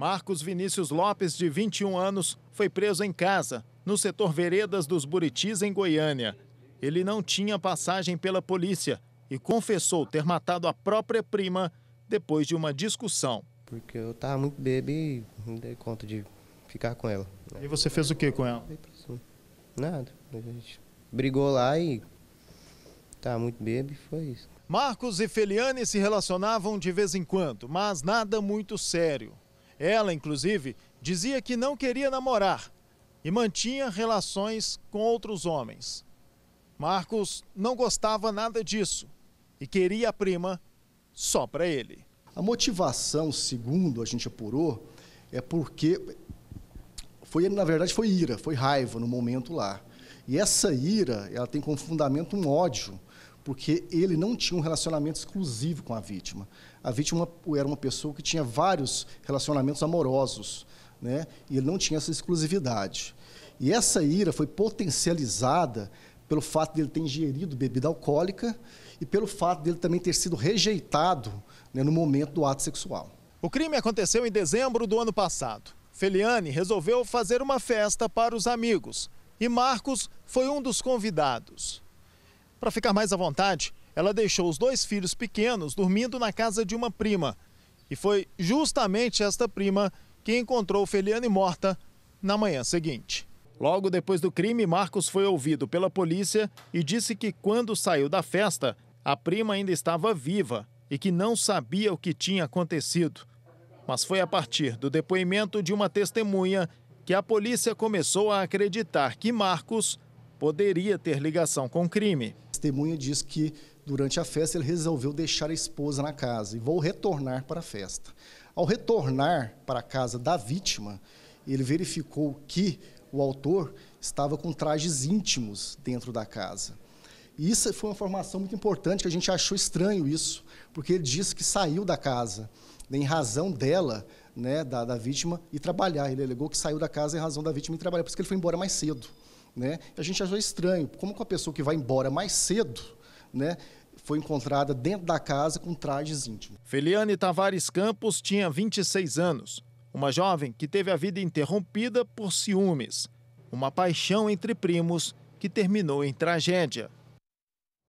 Marcos Vinícius Lopes, de 21 anos, foi preso em casa, no setor Veredas dos Buritis, em Goiânia. Ele não tinha passagem pela polícia e confessou ter matado a própria prima depois de uma discussão. Porque eu estava muito bêbado e não dei conta de ficar com ela. E você fez o que com ela? Nada. A gente brigou lá e estava muito bêbado e foi isso. Marcos e Feliane se relacionavam de vez em quando, mas nada muito sério. Ela, inclusive, dizia que não queria namorar e mantinha relações com outros homens. Marcos não gostava nada disso e queria a prima só para ele. A motivação, segundo a gente apurou, é porque foi, na verdade, foi ira, foi raiva no momento lá. E essa ira, ela tem como fundamento um ódio porque ele não tinha um relacionamento exclusivo com a vítima. A vítima era uma pessoa que tinha vários relacionamentos amorosos, né? e ele não tinha essa exclusividade. E essa ira foi potencializada pelo fato dele ter ingerido bebida alcoólica e pelo fato dele também ter sido rejeitado né, no momento do ato sexual. O crime aconteceu em dezembro do ano passado. Feliane resolveu fazer uma festa para os amigos e Marcos foi um dos convidados. Para ficar mais à vontade, ela deixou os dois filhos pequenos dormindo na casa de uma prima. E foi justamente esta prima que encontrou Feliane morta na manhã seguinte. Logo depois do crime, Marcos foi ouvido pela polícia e disse que quando saiu da festa, a prima ainda estava viva e que não sabia o que tinha acontecido. Mas foi a partir do depoimento de uma testemunha que a polícia começou a acreditar que Marcos poderia ter ligação com o crime testemunha diz que durante a festa ele resolveu deixar a esposa na casa e vou retornar para a festa. Ao retornar para a casa da vítima, ele verificou que o autor estava com trajes íntimos dentro da casa. E isso foi uma informação muito importante que a gente achou estranho isso, porque ele disse que saiu da casa em razão dela, né, da, da vítima, e trabalhar. Ele alegou que saiu da casa em razão da vítima e trabalhar, por isso que ele foi embora mais cedo. Né? A gente achou estranho, como que a pessoa que vai embora mais cedo, né, foi encontrada dentro da casa com trajes íntimos. Feliane Tavares Campos tinha 26 anos, uma jovem que teve a vida interrompida por ciúmes, uma paixão entre primos que terminou em tragédia.